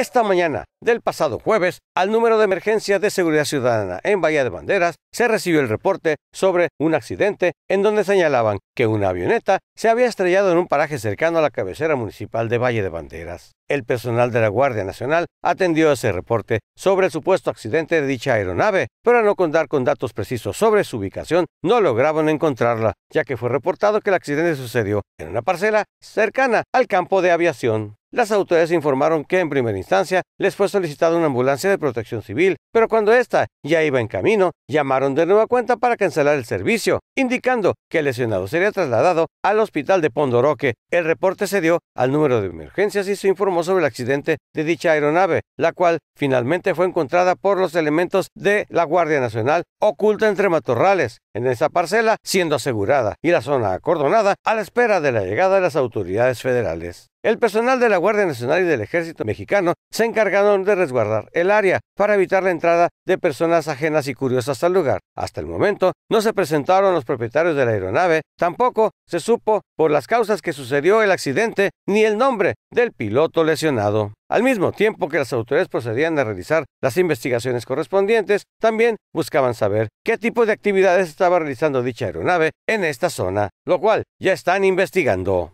Esta mañana del pasado jueves, al número de emergencia de seguridad ciudadana en Bahía de Banderas, se recibió el reporte sobre un accidente en donde señalaban que una avioneta se había estrellado en un paraje cercano a la cabecera municipal de Valle de Banderas. El personal de la Guardia Nacional atendió ese reporte sobre el supuesto accidente de dicha aeronave, pero al no contar con datos precisos sobre su ubicación, no lograron encontrarla, ya que fue reportado que el accidente sucedió en una parcela cercana al campo de aviación. Las autoridades informaron que en primera instancia les fue solicitada una ambulancia de protección civil, pero cuando ésta ya iba en camino, llamaron de nueva cuenta para cancelar el servicio, indicando que el lesionado sería trasladado al hospital de Pondoroque. El reporte se dio al número de emergencias y se informó sobre el accidente de dicha aeronave, la cual finalmente fue encontrada por los elementos de la Guardia Nacional oculta entre matorrales en esa parcela siendo asegurada y la zona acordonada a la espera de la llegada de las autoridades federales. El personal de la Guardia Nacional y del Ejército Mexicano se encargaron de resguardar el área para evitar la entrada de personas ajenas y curiosas al lugar. Hasta el momento no se presentaron los propietarios de la aeronave, tampoco se supo por las causas que sucedió el accidente ni el nombre del piloto lesionado. Al mismo tiempo que las autoridades procedían a realizar las investigaciones correspondientes, también buscaban saber qué tipo de actividades estaba realizando dicha aeronave en esta zona, lo cual ya están investigando.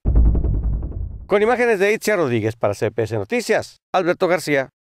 Con imágenes de Itzia Rodríguez para CPS Noticias, Alberto García.